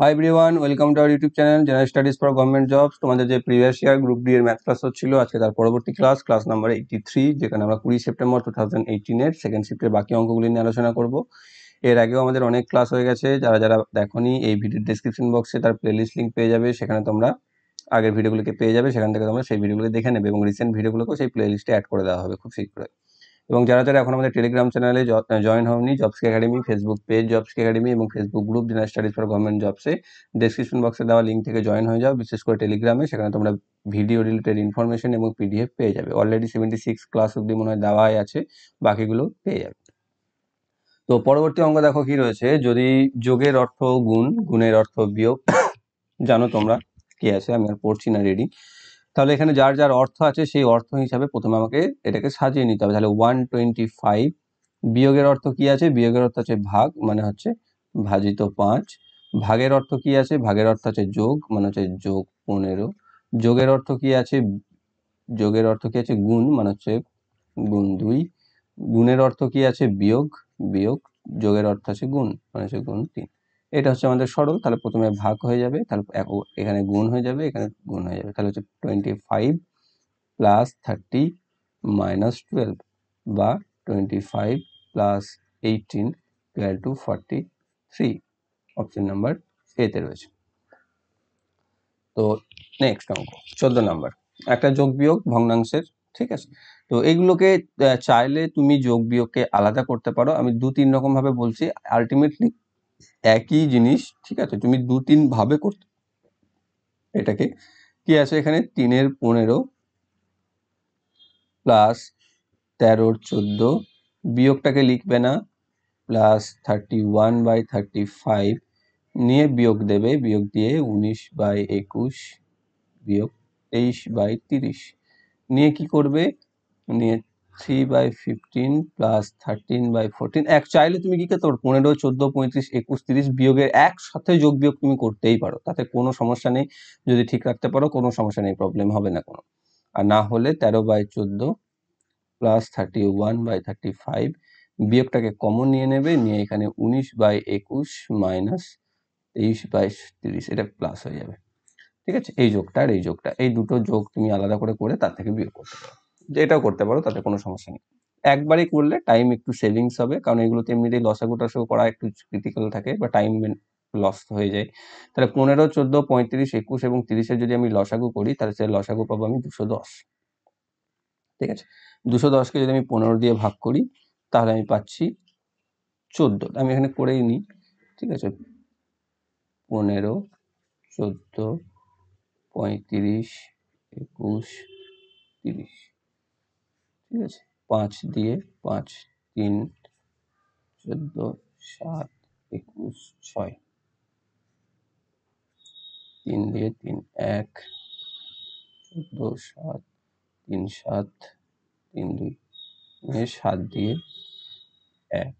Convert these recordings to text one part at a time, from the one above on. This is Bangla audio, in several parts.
high everyone welcome to our YouTube channel general studies for government jobs তোমাদের যে প্রিভিয়াস ইয়ার গ্রুপ ডি এর ম্যাথ ক্লাস হচ্ছিল আজকে তার পরবর্তী class class number eighty three যেখানে আমরা কুড়ি সেপ্টেম্বর টু থাউজেন্ড এইটিনের সেকেন্ড শিফটের বাকি অঙ্কগুলি নিয়ে আলোচনা করব এর আগেও আমাদের অনেক ক্লাস হয়ে গেছে যারা যারা দেখনি এই ভিডিওর ডিসক্রিপশন বক্সে তার প্লেলিস্ট লিঙ্ক পেয়ে যাবে সেখানে তোমরা আগের ভিডিওগুলোকে পেয়ে যাবে সেখান থেকে তোমরা সেই ভিডিওগুলো দেখে নেবে এবং রিসেন্ট ভিডিওগুলোকেও সেই প্লেলিস্টে অ্যাড করে দেওয়া হবে খুব শীঘ্রই এবং যারা যারা এখন আমাদের টেলিগ্রাম চ্যানেলে জয়েন হননি জবসকে Academy Facebook page jobs Academy এবং Facebook group general studies for government জবসে ডেসক্রিপশন বক্সে দেওয়া লিঙ্ক থেকে জয়েন হয়ে যাও বিশেষ করে টেলিগ্রামে সেখানে তোমরা ভিডিও রিলেটেড ইনফরমেশন এবং পিডিএফ পেয়ে যাবে অলরেডি সেভেন্টি সিক্স ক্লাস অব্দি মনে হয় দেওয়াই আছে বাকিগুলো পেয়ে যাবে তো পরবর্তী অঙ্গ দেখো কি রয়েছে যদি যোগের অর্থ গুণ গুণের অর্থ বিয়োগ জানো তোমরা কি আছে আমি আর পড়ছি না রেডি তাহলে এখানে যার যার অর্থ আছে সেই অর্থ হিসাবে প্রথমে আমাকে এটাকে সাজিয়ে নিতে হবে তাহলে ওয়ান টোয়েন্টি ফাইভ বিয়োগের অর্থ কি আছে বিয়োগের অর্থ আছে ভাগ মানে হচ্ছে ভাজিত পাঁচ ভাগের অর্থ কি আছে ভাগের অর্থ আছে যোগ মানে হচ্ছে যোগ পনেরো যোগের অর্থ কি আছে যোগের অর্থ কি আছে গুণ মানে হচ্ছে গুণ দুই গুণের অর্থ কি আছে বিয়োগ বিয়োগ যোগের অর্থ আছে গুণ মানে হচ্ছে গুণ তিন এটা হচ্ছে আমাদের সরল তাহলে প্রথমে ভাগ হয়ে যাবে তাহলে এখানে গুণ হয়ে যাবে এখানে গুণ হয়ে যাবে তাহলে হচ্ছে twenty five plus thirty minus twelve বা twenty five plus eighteen twelve two forty three option number এতে রয়েছে তো নেক্সট অঙ্ক চোদ্দ নাম্বার একটা যোগ বিয়োগ ভগ্নাংশের ঠিক আছে তো এইগুলোকে চাইলে তুমি যোগ বিয়োগকে আলাদা করতে পারো আমি দু তিন রকমভাবে বলছি আলটিমেটলি একই জিনিস ঠিক আছে তুমি দু তিন ভাবে করতে এটাকে কি আছে এখানে তিনের পনেরো প্লাস তেরোর চোদ্দ বিয়োগটাকে লিখবে না plus thirty one by thirty five নিয়ে বিয়োগ দেবে বিয়োগ দিয়ে উনিশ বাই একুশ বিয়োগ তেইশ বাই তিরিশ নিয়ে কি করবে নিয়ে three by fifteen plus thirteen by fourteen এক চাইলে তুমি কি তোর পনেরো চোদ্দো পঁয়ত্রিশ একুশ তিরিশ বিয়োগের একসাথে যোগ বিয়োগ তুমি করতেই পারো তাতে কোনো সমস্যা নেই যদি ঠিক রাখতে পারো কোনো সমস্যা নেই প্রবলেম হবে না কোনো আর না হলে তেরো বাই চোদ্দো plus thirty one by thirty five বিয়োগটাকে কমন নিয়ে নেবে নিয়ে এখানে উনিশ বাই একুশ মাইনাস তেইশ বাই তিরিশ এটা প্লাস হয়ে যাবে ঠিক আছে এই যোগটা আর এই যোগটা এই দুটো যোগ তুমি আলাদা করে করে তার থেকে বিয়োগ করতে পারো যে এটাও করতে পারো তাতে কোনো সমস্যা নেই একবারই করলে টাইম একটু সেভিংস হবে কারণ এগুলোতে এমনিতেই লসাগু টাসাগু করা একটু ক্রিটিক্যাল থাকে বা টাইম লস হয়ে যায় তাহলে পনেরো চোদ্দো পঁয়ত্রিশ একুশ এবং তিরিশে যদি আমি লসাগু করি তাহলে সে লসাগু পাবো আমি দুশো দশ ঠিক আছে দুশো দশকে যদি আমি পনেরো দিয়ে ভাগ করি তাহলে আমি পাচ্ছি চোদ্দো আমি এখানে করেই নিই ঠিক আছে পনেরো চোদ্দো পঁয়ত্রিশ একুশ তিরিশ ঠিক আছে পাঁচ দিয়ে পাঁচ তিন চোদ্দ সাত একুশ ছয় তিন দিয়ে তিন এক চোদ্দ সাত তিন সাত তিন দুই সাত দিয়ে এক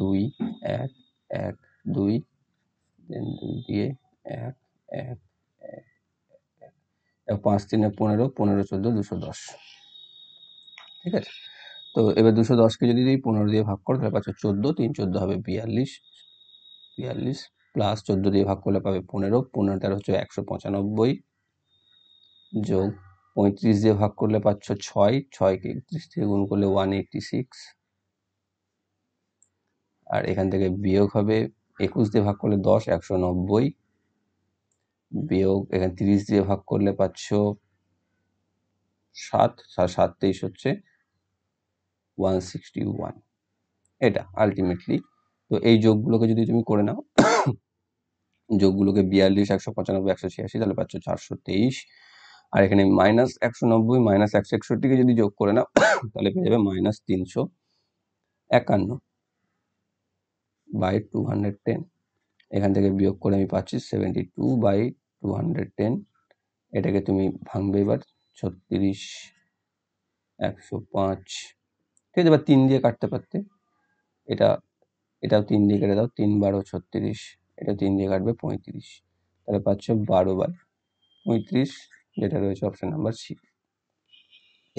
দুই এক এক দুই তিন দুই দিয়ে এক এক এক পাঁচ তিনে পনেরো পনেরো চোদ্দো দুশো দশ ঠিক আছে তো এবার দুশো দশকে যদি তুমি পনেরো দিয়ে ভাগ করো তাহলে পাচ্ছ চোদ্দো তিন চোদ্দো হবে বিয়াল্লিশ বিয়াল্লিশ প্লাস চোদ্দো দিয়ে ভাগ করলে পাবে পনেরো পনেরো তেরো হচ্ছে একশো পঁচানব্বই যোগ পঁয়ত্রিশ দিয়ে ভাগ করলে পাচ্ছ ছয় ছয়কে একত্রিশ থেকে গুণ করলে ওয়ান এইটটি সিক্স আর এখান থেকে বিয়োগ হবে একুশ দিয়ে ভাগ করলে দশ একশো নব্বই বিয়োগ এখানে তিরিশ দিয়ে ভাগ করলে পাচ্ছ সাত সাত তেইশ হচ্ছে ওয়ান সিক্সটি ওয়ান এটা আলটিমেটলি তো এই যোগগুলোকে যদি তুমি করে নাও যোগগুলোকে বিয়াল্লিশ একশো পঁচানব্বই একশো ছিয়াশি তাহলে পাচ্ছ চারশো তেইশ আর এখানে মাইনাস একশো নব্বই মাইনাস একশো একষট্টিকে যদি যোগ করে নাও তাহলে পেয়ে যাবে মাইনাস তিনশো একান্ন বাই টু হান্ড্রেড টেন এখান থেকে বিয়োগ করে আমি পাচ্ছি seventy two by two hundred ten এটাকে তুমি ভাঙবে এবার ছত্রিশ একশো পাঁচ ঠিক আছে বা তিন দিয়ে কাটতে পারতে এটা এটাও তিন দিয়ে কেটে দাও তিন বারো ছত্রিশ এটা তিন দিয়ে কাটবে পঁয়ত্রিশ তাহলে পাচ্ছ বারো বার পঁয়ত্রিশ যেটা রয়েছে অপশান নাম্বার সি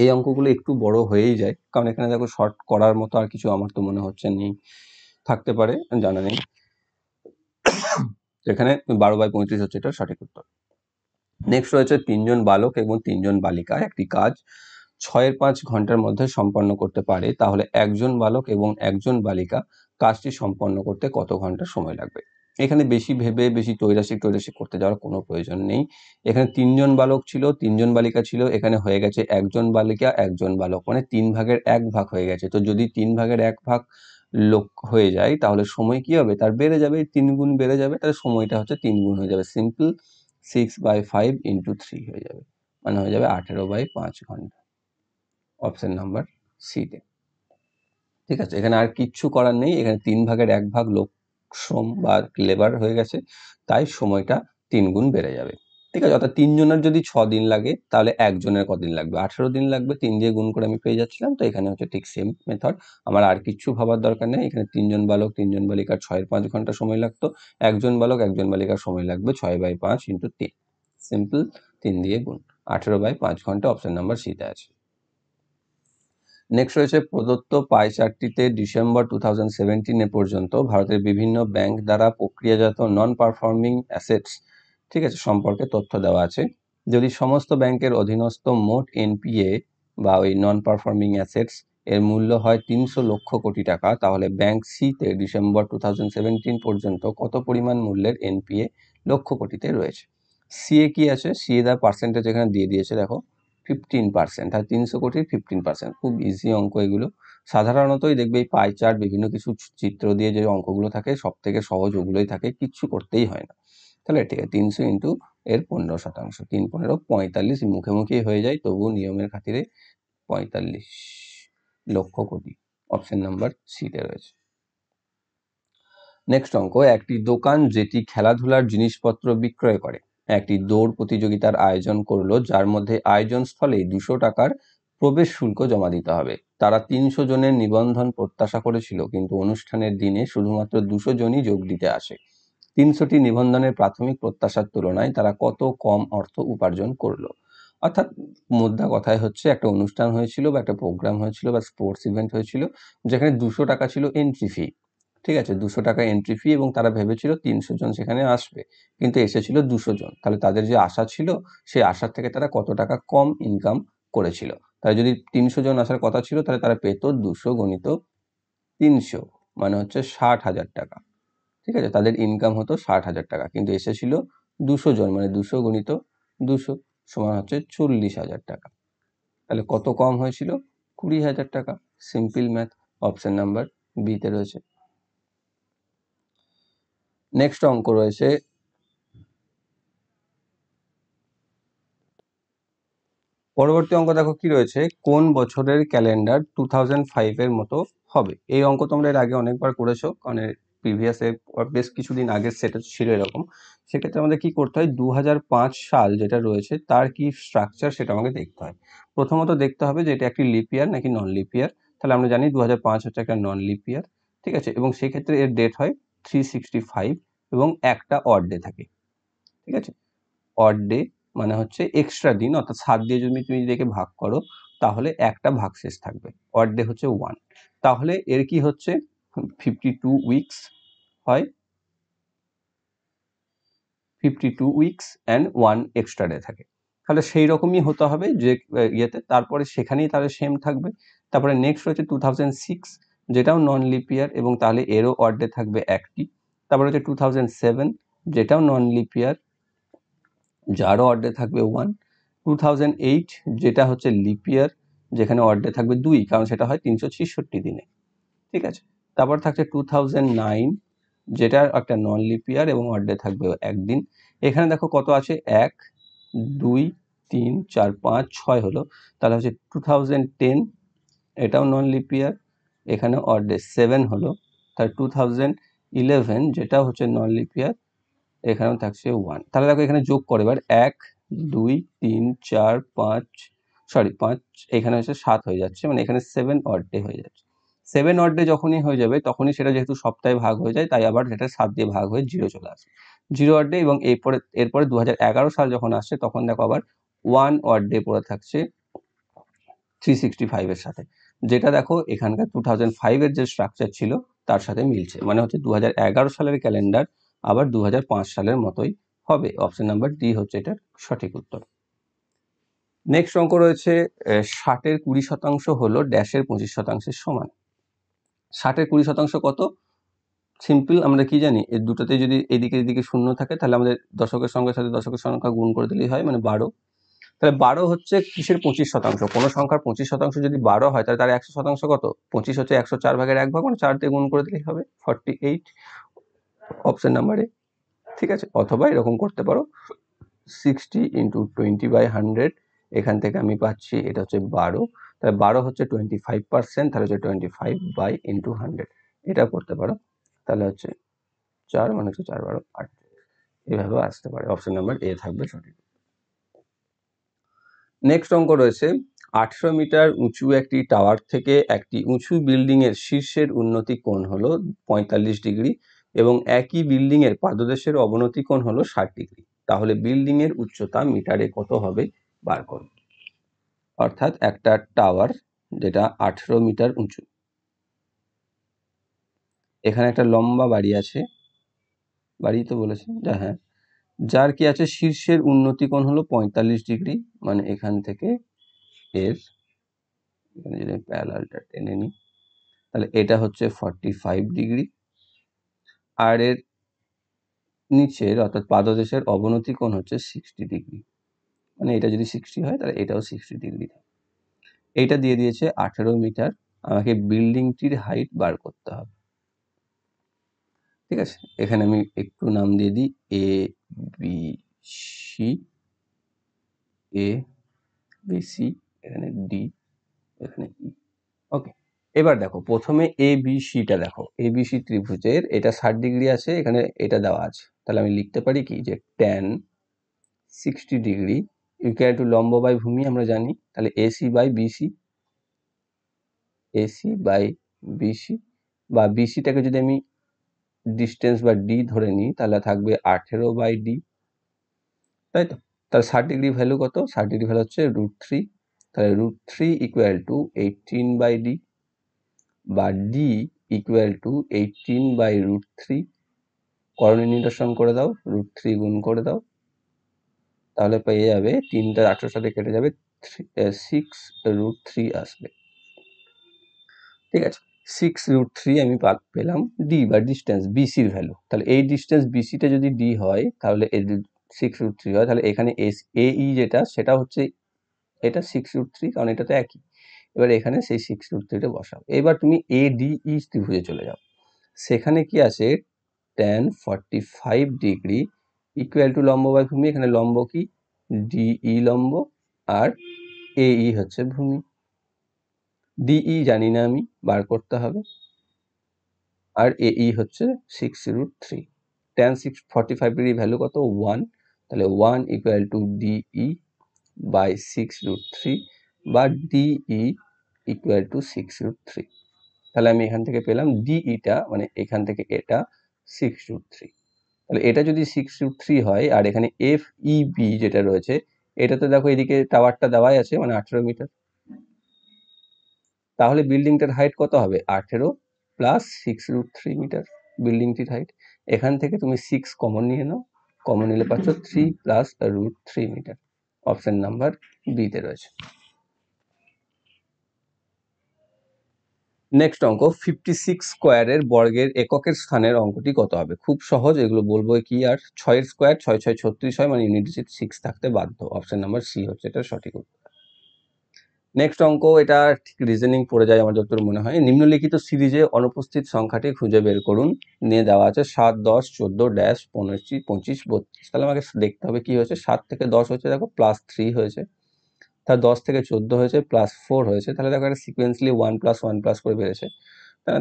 এই অঙ্কগুলো একটু বড় হয়েই যায় কারণ এখানে দেখো শর্ট করার মতো আর কিছু আমার তো মনে হচ্ছে নেই থাকতে পারে জানা নেই এখানে বারো বাই পঁয়ত্রিশ হচ্ছে এটা সঠিক উত্তর নেক্সট রয়েছে তিনজন বালক এবং তিনজন বালিকা একটি কাজ ছয়ের পাঁচ ঘন্টার মধ্যে সম্পন্ন করতে পারে তাহলে একজন বালক এবং একজন বালিকা কাজটি সম্পন্ন করতে কত ঘন্টা সময় লাগবে এখানে বেশি ভেবে বেশি তৈরাসিক তৈরাসিক করতে যাওয়ার কোনো প্রয়োজন নেই এখানে তিনজন বালক ছিল তিনজন বালিকা ছিল এখানে হয়ে গেছে একজন বালিকা একজন বালক মানে তিন ভাগের এক ভাগ হয়ে গেছে তো যদি তিন ভাগের এক ভাগ লোক হয়ে যায় তাহলে সময় কি হবে তার বেড়ে যাবে তিন গুণ বেড়ে যাবে তাহলে সময়টা হচ্ছে তিন গুণ হয়ে যাবে simple six by five into three হয়ে যাবে মানে হয়ে যাবে আঠেরো বাই পাঁচ ঘন্টা অপশান নাম্বার সিতে ঠিক আছে এখানে আর কিচ্ছু করার নেই এখানে তিন ভাগের এক ভাগ লোক শ্রম বা লেবার হয়ে গেছে তাই সময়টা তিন গুণ বেড়ে যাবে ঠিক আছে অর্থাৎ তিনজনের যদি ছ দিন লাগে তাহলে একজনের কদিন লাগবে আঠেরো দিন লাগবে তিন দিয়ে গুণ করে আমি পেয়ে যাচ্ছিলাম তো এখানে হচ্ছে ঠিক সেম মেথড আমার আর কিচ্ছু ভাবার দরকার নেই এখানে তিনজন বালক তিনজন বালিকার ছয়ের পাঁচ ঘন্টা সময় লাগতো একজন বালক একজন বালিকার সময় লাগবে ছয় বাই পাঁচ ইন্টু তিন সিম্পল তিন দিয়ে গুণ আঠেরো বাই পাঁচ ঘন্টা অপশান নাম্বার সিতে আছে নেক্সট রয়েছে প্রদত্ত পাই চারটিতে ডিসেম্বর টু থাউজেন্ড পর্যন্ত ভারতের বিভিন্ন ব্যাংক দ্বারা প্রক্রিয়াজাত নন পারফর্মিং অ্যাসেটস ঠিক আছে সম্পর্কে তথ্য দেওয়া আছে যদি সমস্ত ব্যাংকের অধীনস্থ মোট এনপিএ বা ওই নন পারফর্মিং অ্যাসেটস এর মূল্য হয় তিনশো লক্ষ কোটি টাকা তাহলে ব্যাংক সিতে ডিসেম্বর টু থাউজেন্ড পর্যন্ত কত পরিমাণ মূল্যের এনপিএ লক্ষ কোটিতে রয়েছে সিএ কি আছে সিএ দা পার্সেন্টেজ এখানে দিয়ে দিয়েছে দেখো ফিফটিন পার্সেন্ট তাহলে তিনশো কোটির ফিফটিন পার্সেন্ট খুব ইজি অঙ্ক এগুলো সাধারণতই দেখবে এই পাই চার্ট বিভিন্ন কিছু চিত্র দিয়ে যে অঙ্কগুলো থাকে সব থেকে সহজ ওগুলোই থাকে কিচ্ছু করতেই হয় না তাহলে ঠিক আছে তিনশো ইন্টু এর পনেরো শতাংশ তিন পনেরো পঁয়তাল্লিশ মুখোমুখি হয়ে যায় তবুও নিয়মের খাতিরে পঁয়তাল্লিশ লক্ষ কোটি অপশন নাম্বার সিতে রয়েছে নেক্সট অঙ্ক একটি দোকান যেটি খেলাধুলার জিনিসপত্র বিক্রয় করে একটি দৌড় প্রতিযোগিতার আয়োজন করলো যার মধ্যে আয়োজন স্থলে দুশো টাকার প্রবেশ শুল্ক জমা দিতে হবে তারা তিনশো জনের নিবন্ধন প্রত্যাশা করেছিল কিন্তু অনুষ্ঠানের দিনে শুধুমাত্র দুশো জনই যোগ দিতে আসে তিনশোটি নিবন্ধনের প্রাথমিক প্রত্যাশার তুলনায় তারা কত কম অর্থ উপার্জন করলো অর্থাৎ মুদ্রা কথায় হচ্ছে একটা অনুষ্ঠান হয়েছিল বা একটা প্রোগ্রাম হয়েছিল বা স্পোর্টস ইভেন্ট হয়েছিল যেখানে দুশো টাকা ছিল এন্ট্রি ফি ঠিক আছে দুশো টাকা এন্ট্রি ফি এবং তারা ভেবেছিল তিনশো জন সেখানে আসবে কিন্তু এসেছিল দুশো জন তাহলে তাদের যে আশা ছিল সেই আশার থেকে তারা কত টাকা কম ইনকাম করেছিল তাহলে যদি তিনশো জন আসার কথা ছিল তাহলে তারা পেত দুশো গণিত তিনশো মানে হচ্ছে ষাট হাজার টাকা ঠিক আছে তাদের ইনকাম হতো ষাট হাজার টাকা কিন্তু এসেছিল দুশো জন মানে দুশো গণিত দুশো সমান হচ্ছে চল্লিশ হাজার টাকা তাহলে কত কম হয়েছিল কুড়ি হাজার টাকা সিম্পল ম্যাথ অপশন নাম্বার বিতে রয়েছে নেক্সট অঙ্ক রয়েছে পরবর্তী অঙ্ক দেখো কি রয়েছে কোন বছরের ক্যালেন্ডার টু থাউজেন্ড ফাইভের মতো হবে এই অঙ্ক তোমরা এর আগে অনেকবার করেছো কারণ এর প্রিভিয়াস বেশ কিছুদিন আগের সেটা ছিল এরকম সেক্ষেত্রে আমাদের কি করতে হয় দু সাল যেটা রয়েছে তার কি স্ট্রাকচার সেটা আমাকে দেখতে হয় প্রথমত দেখতে হবে যে এটা একটি লিপিয়ার নাকি নন লিপিয়ার তাহলে আমরা জানি দু হচ্ছে একটা নন লিপিয়ার ঠিক আছে এবং সেক্ষেত্রে এর ডেট হয় থ্রি সিক্সটি ফাইভ এবং একটা অড ডে থাকে ঠিক আছে অড ডে মানে হচ্ছে এক্সট্রা দিন অর্থাৎ সাত দিয়ে যদি তুমি এটাকে ভাগ করো তাহলে একটা ভাগ শেষ থাকবে অড ডে হচ্ছে ওয়ান তাহলে এর কি হচ্ছে ফিফটি টু উইকস হয় fifty two weeks and one extra day থাকে তাহলে সেই রকমই হতে হবে যে ইয়েতে তারপরে সেখানেই তাহলে সেম থাকবে তারপরে নেক্সট রয়েছে টু থাউজেন্ড সিক্স যেটাও নন লিপিয়ার এবং তাহলে এরও ডে থাকবে একটি তারপরে হচ্ছে টু থাউজেন্ড সেভেন যেটাও নন লিপিয়ার যারও অর্ডে থাকবে ওয়ান টু থাউজেন্ড এইট যেটা হচ্ছে লিপিয়ার যেখানে অর্ডে থাকবে দুই কারণ সেটা হয় তিনশো ছেষট্টি দিনে ঠিক আছে তারপর থাকছে টু থাউজেন্ড নাইন যেটা একটা নন লিপিয়ার এবং অর্ডে থাকবে একদিন এখানে দেখো কত আছে এক দুই তিন চার পাঁচ ছয় হলো তাহলে হচ্ছে টু থাউজেন্ড টেন এটাও নন লিপিয়ার এখানে অর্ডে সেভেন হলো তাহলে টু থাউজেন্ড ইলেভেন যেটা হচ্ছে নন লিপিয়ার এখানেও থাকছে ওয়ান তাহলে দেখো এখানে যোগ করে এবার এক দুই তিন চার পাঁচ সরি পাঁচ এখানে হচ্ছে সাত হয়ে যাচ্ছে মানে এখানে সেভেন অড ডে হয়ে যাচ্ছে সেভেন অড ডে যখনই হয়ে যাবে তখনই সেটা যেহেতু সপ্তাহে ভাগ হয়ে যায় তাই আবার সেটা সাত দিয়ে ভাগ হয়ে জিরো চলে আসে জিরো অড ডে এবং এরপরে এরপরে দু হাজার এগারো সাল যখন আসছে তখন দেখো আবার ওয়ান অড ডে পড়ে থাকছে থ্রি সিক্সটি ফাইভের সাথে যেটা দেখো এখানকার টু থাউজেন্ড ফাইভের যে স্ট্রাকচার ছিল তার সাথে মিলছে মানে হচ্ছে দু সালের ক্যালেন্ডার আবার দু সালের মতোই হবে অপশন নাম্বার ডি হচ্ছে এটার সঠিক উত্তর নেক্সট অঙ্ক রয়েছে ষাটের কুড়ি শতাংশ হলো ড্যাশের পঁচিশ শতাংশের সমান ষাটের কুড়ি শতাংশ কত সিম্পল আমরা কি জানি এর দুটোতে যদি এদিকে এদিকে শূন্য থাকে তাহলে আমাদের দশকের সঙ্গে সাথে দশকের সংখ্যা গুণ করে দিলেই হয় মানে বারো তাহলে বারো হচ্ছে কিসের পঁচিশ শতাংশ কোনো সংখ্যার পঁচিশ শতাংশ যদি বারো হয় তাহলে তার একশো শতাংশ কত পঁচিশ হচ্ছে একশো চার ভাগের এক ভাগ মানে চার দিয়ে গুণ করে দিলেই হবে forty eight option number A ঠিক আছে অথবা এরকম করতে পারো sixty into twenty by hundred এখান থেকে আমি পাচ্ছি এটা হচ্ছে বারো তাহলে বারো হচ্ছে টোয়েন্টি ফাইভ পার্সেন্ট তাহলে হচ্ছে twenty five by into hundred এটা করতে পারো তাহলে হচ্ছে চার মানে হচ্ছে চার বারো আট এভাবে আসতে পারে অপশন নাম্বার এ থাকবে সঠিক নেক্সট অঙ্ক রয়েছে আটশো মিটার উঁচু একটি টাওয়ার থেকে একটি উঁচু বিল্ডিংয়ের শীর্ষের উন্নতি কোণ হলো পঁয়তাল্লিশ ডিগ্রি এবং একই বিল্ডিংয়ের পাদদেশের অবনতি কোণ হলো ষাট ডিগ্রি তাহলে বিল্ডিংয়ের উচ্চতা মিটারে কত হবে বার করুন অর্থাৎ একটা টাওয়ার যেটা আঠেরো মিটার উঁচু এখানে একটা লম্বা বাড়ি আছে বাড়ি তো বলেছে যা হ্যাঁ যার কি আছে শীর্ষের উন্নতি কোণ হলো পঁয়তাল্লিশ ডিগ্রি মানে এখান থেকে এর এখানে যদি প্যালালটা টেনে নিই তাহলে এটা হচ্ছে ফর্টি ফাইভ ডিগ্রি আর এর নিচের অর্থাৎ পাদদেশের অবনতি কোণ হচ্ছে সিক্সটি ডিগ্রি মানে এটা যদি সিক্সটি হয় তাহলে এটাও সিক্সটি ডিগ্রি এইটা দিয়ে দিয়েছে আঠেরো মিটার আমাকে বিল্ডিংটির হাইট বার করতে হবে ঠিক আছে এখানে আমি একটু নাম দিয়ে দিই এ বিসি এ বিসি এখানে ডি এখানে ই ওকে এবার দেখো প্রথমে এ বি সিটা দেখো এ বি সি ত্রিভুজের এটা ষাট ডিগ্রি আছে এখানে এটা দেওয়া আছে তাহলে আমি লিখতে পারি কি যে tan sixty degree equal to লম্ব বাই ভূমি আমরা জানি তাহলে A C by B C A C by B C বা বিসিটাকে যদি আমি ডিস্টেন্স বা ডি ধরে নিই তাহলে থাকবে আঠেরো বাই ডি তাই তো তাহলে ষাট ডিগ্রি ভ্যালু কত ষাট ডিগ্রি ভ্যালু হচ্ছে রুট থ্রি তাহলে root three equal to eighteen by D বা D equal to eighteen by root three করণীয় নিদর্শন করে দাও রুট থ্রি গুণ করে দাও তাহলে পেয়ে যাবে তিনটা আঠেরো সাথে কেটে যাবে সিক্স রুট থ্রি আসবে ঠিক আছে সিক্স রুট থ্রি আমি পেলাম ডি বা ডিস্টেন্স বিসির ভ্যালু তাহলে এই ডিস্টেন্স বিসিটা যদি ডি হয় তাহলে এ সিক্স রুট থ্রি হয় তাহলে এখানে এস এই e যেটা সেটা হচ্ছে এটা সিক্স রুট থ্রি কারণ এটা তো একই এবার এখানে সেই সিক্স রুট থ্রিটা বসাও এবার তুমি এ ডি ই ত্রিভুজে চলে যাও সেখানে কি আছে tan forty five degree equal to লম্ব বাই ভূমি এখানে লম্ব কি ডিই e লম্ব আর এ ই e হচ্ছে ভূমি ডিই e জানি না আমি বার করতে হবে আর এ ই e হচ্ছে six root three tan six forty five degree value কত ওয়ান তাহলে one equal to D E by six root three বা D E equal to six root three তাহলে আমি এখান থেকে পেলাম ডিইটা e মানে এখান থেকে এটা সিক্স রুট থ্রি তাহলে এটা যদি সিক্স রুট থ্রি হয় আর এখানে এফ ই বি যেটা রয়েছে এটা তো দেখো এদিকে টাওয়ারটা দেওয়াই আছে মানে আঠেরো মিটার তাহলে বিল্ডিংটার হাইট কত হবে আঠেরো plus six root three meter বিল্ডিংটির হাইট এখান থেকে তুমি সিক্স কমন নিয়ে নাও কমন নিলে পাচ্ছ three plus root three meter option number বিতে রয়েছে নেক্সট অঙ্ক ফিফটি সিক্স স্কোয়ারের বর্গের এককের স্থানের অঙ্কটি কত হবে খুব সহজ এগুলো বলবো কি আর ছয়ের স্কোয়ার ছয় ছয় ছত্রিশ হয় মানে ইউনিট সিক্স থাকতে বাধ্য অপশান নাম্বার সি হচ্ছে এটা সঠিক উত্তর নেক্সট অঙ্ক এটা ঠিক রিজনিং পড়ে যায় আমার যতদূর মনে হয় নিম্নলিখিত সিরিজে অনুপস্থিত সংখ্যাটি খুঁজে বের করুন নিয়ে দেওয়া আছে সাত দশ চোদ্দো ড্যাশ পনেরো পঁচিশ বত্রিশ তাহলে আমাকে দেখতে হবে কি হয়েছে সাত থেকে দশ হয়েছে দেখো প্লাস থ্রি হয়েছে তার দশ থেকে চোদ্দো হয়েছে প্লাস ফোর হয়েছে তাহলে দেখো একটা sequentially one plus one plus করে বেড়েছে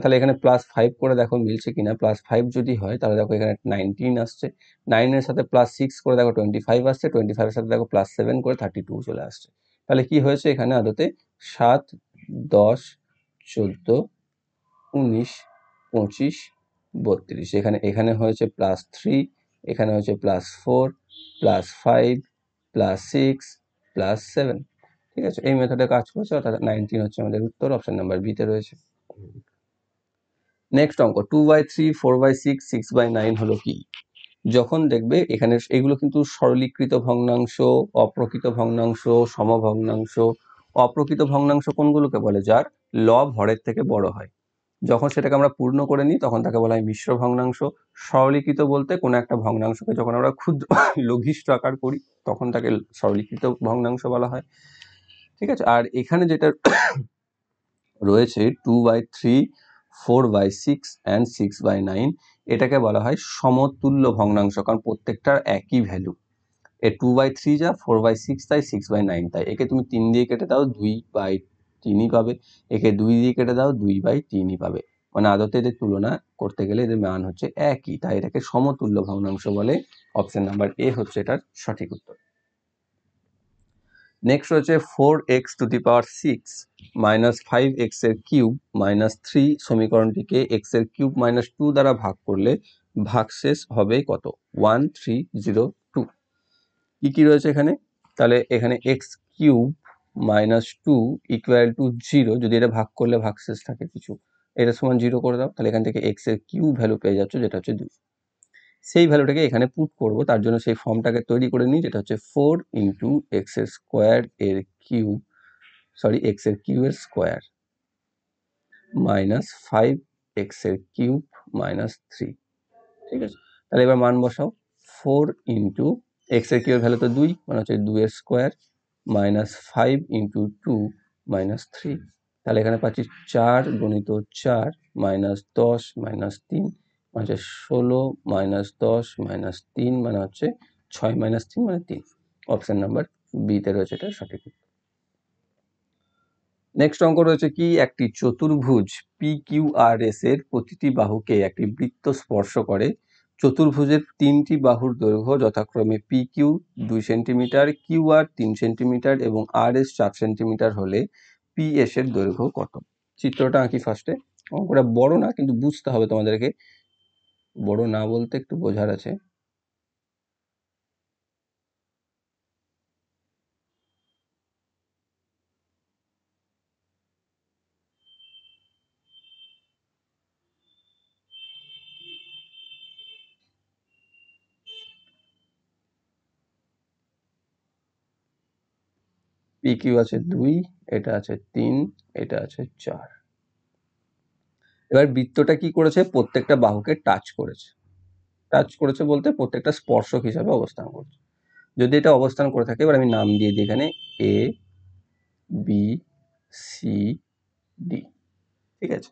তাহলে এখানে প্লাস ফাইভ করে দেখো মিলছে কি না প্লাস ফাইভ যদি হয় তাহলে দেখো এখানে নাইনটিন আসছে নাইনের সাথে প্লাস সিক্স করে দেখো টোয়েন্টি ফাইভ আসছে টোয়েন্টি ফাইভের সাথে দেখো প্লাস সেভেন করে থার্টি টু চলে আসছে তাহলে কি হয়েছে এখানে আদতে সাত দশ চোদ্দ উনিশ পঁচিশ বত্রিশ এখানে এখানে হয়েছে প্লাস থ্রি এখানে হয়েছে plus four plus five plus six plus seven ঠিক আছে এই মেথডে কাজ করছে অর্থাৎ নাইনটিন হচ্ছে আমাদের উত্তর অপশন নাম্বার বিতে রয়েছে নেক্সট অঙ্ক two by three four by six six by nine হলো কি যখন দেখবে এখানে এগুলো কিন্তু সরলীকৃত ভগ্নাংশ অপ্রকৃত ভগ্নাংশ সমভগ্নাংশ অপ্রকৃত ভগ্নাংশ কোনগুলোকে বলে যার ল হরের থেকে বড় হয় যখন সেটাকে আমরা পূর্ণ করে নিই তখন তাকে বলা হয় মিশ্র ভগ্নাংশ সরলীকৃত বলতে কোনো একটা ভগ্নাংশকে যখন আমরা ক্ষুদ্র লঘিষ্ঠ আকার করি তখন তাকে সরলীকৃত ভগ্নাংশ বলা হয় ঠিক আছে আর এখানে যেটা রয়েছে two by three four by six and six by nine এটাকে বলা হয় সমতুল্য ভগ্নাংশ কারণ প্রত্যেকটার একই ভ্যালু এ টু বাই থ্রি যা ফোর বাই সিক্স তাই সিক্স বাই নাইন তাই একে তুমি তিন দিয়ে কেটে দাও দুই বাই তিনই পাবে একে দুই দিয়ে কেটে দাও দুই বাই তিনই পাবে মানে আদতে এদের তুলনা করতে গেলে এদের মান হচ্ছে একই তাই এটাকে সমতুল্য ভগ্নাংশ বলে অপশন নাম্বার এ হচ্ছে এটার সঠিক উত্তর নেক্সট রয়েছে four x to the power six minus five এক্সের কিউব মাইনাস থ্রি সমীকরণটিকে এক্সের কিউব মাইনাস টু দ্বারা ভাগ করলে ভাগশেষ হবে কত ওয়ান থ্রি জিরো টু কী কী রয়েছে এখানে তাহলে এখানে x cube minus two equal to zero যদি এটা ভাগ করলে ভাগশেষ থাকে কিছু এটা সমান জিরো করে দাও তাহলে এখান থেকে এক্সের কিউব ভ্যালু পেয়ে যাচ্ছে যেটা হচ্ছে দুই সেই ভ্যালুটাকে এখানে পুট করব তার জন্য সেই ফর্মটাকে তৈরি করে নিই যেটা হচ্ছে ফোর ইন্টু এক্স এর স্কোয়ার এর কিউব সরি এক্সের এর স্কোয়ার মাইনাস ফাইভ এক্স এর কিউব মাইনাস থ্রি ঠিক আছে তাহলে এবার মান বসাও ফোর ইন্টু এক্সের এর ভ্যালু তো দুই মানে হচ্ছে এর square minus five into two minus three তাহলে এখানে পাচ্ছি চার গণিত চার মাইনাস দশ মাইনাস তিন আচ্ছা ষোলো মাইনাস দশ মাইনাস তিন মানে হচ্ছে ছয় মাইনাস তিন মানে তিন অপশান নাম্বার বিতে রয়েছে এটা সঠিক নেক্সট অঙ্ক রয়েছে কি একটি চতুর্ভুজ পি কিউ আর এস এর প্রতিটি বাহুকে একটি বৃত্ত স্পর্শ করে চতুর্ভুজের তিনটি বাহুর দৈর্ঘ্য যথাক্রমে পি কিউ দুই সেন্টিমিটার কিউ আর তিন সেন্টিমিটার এবং আর এস চার সেন্টিমিটার হলে পি এস এর দৈর্ঘ্য কত চিত্রটা আঁকি ফার্স্টে অঙ্কটা বড় না কিন্তু বুঝতে হবে তোমাদেরকে বড় না বলতে একটু বোঝার আছে পিকিউ আছে দুই এটা আছে তিন এটা আছে চার এবার বৃত্তটা কি করেছে প্রত্যেকটা বাহুকে টাচ করেছে টাচ করেছে বলতে প্রত্যেকটা স্পর্শক হিসাবে অবস্থান করছে যদি এটা অবস্থান করে থাকে এবার আমি নাম দিয়ে দিই এখানে এ বি সি ডি ঠিক আছে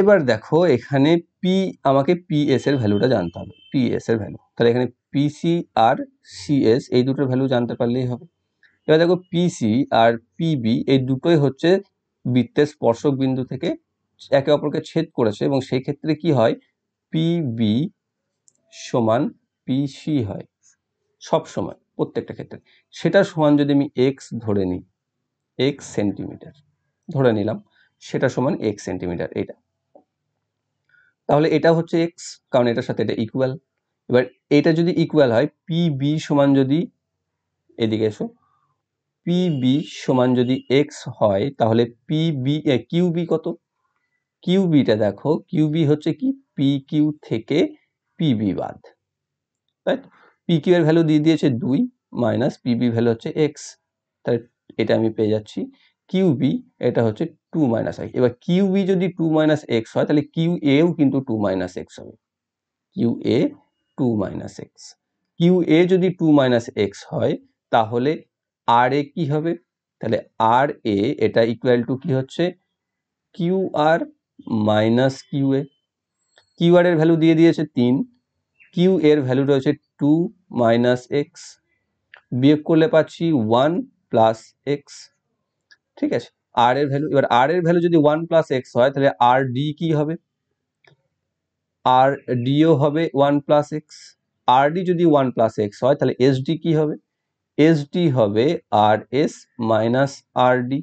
এবার দেখো এখানে পি আমাকে এস এর ভ্যালুটা জানতে হবে এস এর ভ্যালু তাহলে এখানে পিসি আর সি এস এই দুটোর ভ্যালু জানতে পারলেই হবে এবার দেখো পিসি আর পিবি এই দুটোই হচ্ছে বৃত্তের স্পর্শক বিন্দু থেকে একে অপরকে ছেদ করেছে এবং সেই ক্ষেত্রে কি হয় পিবি সমান পিসি হয় সব সময় প্রত্যেকটা ক্ষেত্রে সেটা সমান যদি আমি এক্স ধরে নিই এক্স সেন্টিমিটার ধরে নিলাম সেটা সমান এক্স সেন্টিমিটার এটা তাহলে এটা হচ্ছে এক্স কারণ এটার সাথে এটা ইকুয়াল এবার এটা যদি ইকুয়াল হয় পিবি সমান যদি এদিকে এসো পিবি সমান যদি এক্স হয় তাহলে পিবি কিউবি কত কিউবিটা দেখো কিউবি হচ্ছে কি পি কিউ থেকে পিবি বাদ রাইট পি কিউ এর ভ্যালু দিয়ে দিয়েছে দুই মাইনাস পিবি ভ্যালু হচ্ছে এক্স তাহলে এটা আমি পেয়ে যাচ্ছি কিউবি এটা হচ্ছে টু মাইনাস এক্স এবার কিউবি যদি টু মাইনাস এক্স হয় তাহলে কিউ এও কিন্তু টু মাইনাস এক্স হবে Q A two minus x Q A যদি টু মাইনাস এক্স হয় তাহলে আর এ কী হবে তাহলে আর এ এটা ইকুয়াল টু কি হচ্ছে Q R minus Q A Q R এর ভ্যালু দিয়ে দিয়েছে তিন কিউ এর ভ্যালু রয়েছে টু মাইনাস এক্স বিয়োগ করলে পাচ্ছি ওয়ান প্লাস এক্স ঠিক আছে আর এর ভ্যালু এবার আর এর ভ্যালু যদি ওয়ান প্লাস এক্স হয় তাহলে আর ডি কী হবে আর ডিও হবে one plus x R D যদি ওয়ান প্লাস এক্স হয় তাহলে এস ডি কী হবে এস ডি হবে R S minus R D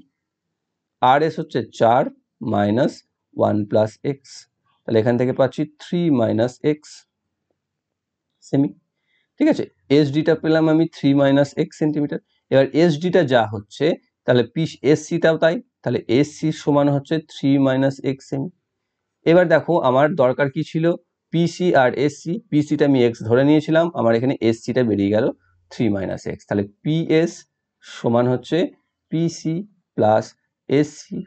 R S হচ্ছে চার মাইনাস ওয়ান প্লাস এক্স তাহলে এখান থেকে পাচ্ছি থ্রি মাইনাস এক্স সেমি ঠিক আছে এস ডিটা পেলাম আমি থ্রি মাইনাস এক্স সেন্টিমিটার এবার এস ডিটা যা হচ্ছে তাহলে পি এস সিটাও তাই তাহলে এস সি সমান হচ্ছে থ্রি মাইনাস এক্স সেমি এবার দেখো আমার দরকার কি ছিল পিসি আর এস সি পিসিটা আমি এক্স ধরে নিয়েছিলাম আমার এখানে এসসিটা বেরিয়ে গেল থ্রি মাইনাস এক্স তাহলে পিএস সমান হচ্ছে P C plus S C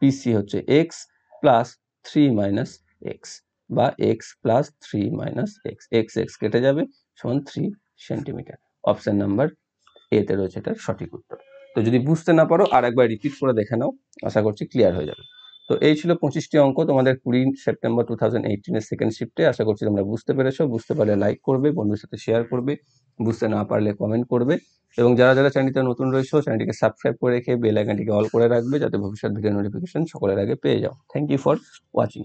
P C হচ্ছে x plus three minus x বা x plus three minus x x x কেটে যাবে সমান থ্রি সেন্টিমিটার অপশান নাম্বার এতে রয়েছে এটার সঠিক উত্তর তো যদি বুঝতে না পারো আর একবার রিপিট করে দেখে নাও আশা করছি ক্লিয়ার হয়ে যাবে তো এই ছিল পঁচিশটি অঙ্ক তোমাদের কুড়ি সেপ্টেম্বর টু থাউজেন্ড এইটিনের সেকেন্ড শিফটে আশা করছি তোমরা বুঝতে পেরেছো বুঝতে পারলে লাইক করবে বন্ধুর সাথে শেয়ার করবে বুঝতে না পারলে কমেন্ট করবে এবং যারা যারা চ্যানেলটি নতুন রয়েছে চ্যানেলটিকে সাবস্ক্রাইব করে রেখে বেল আইকনটিকে অল করে রাখবে যাতে ভবিষ্যৎ ভিডিও নোটিফিকেশন সকলের আগে পেয়ে যাও থ্যাংক ইউ ফর ওয়াচিং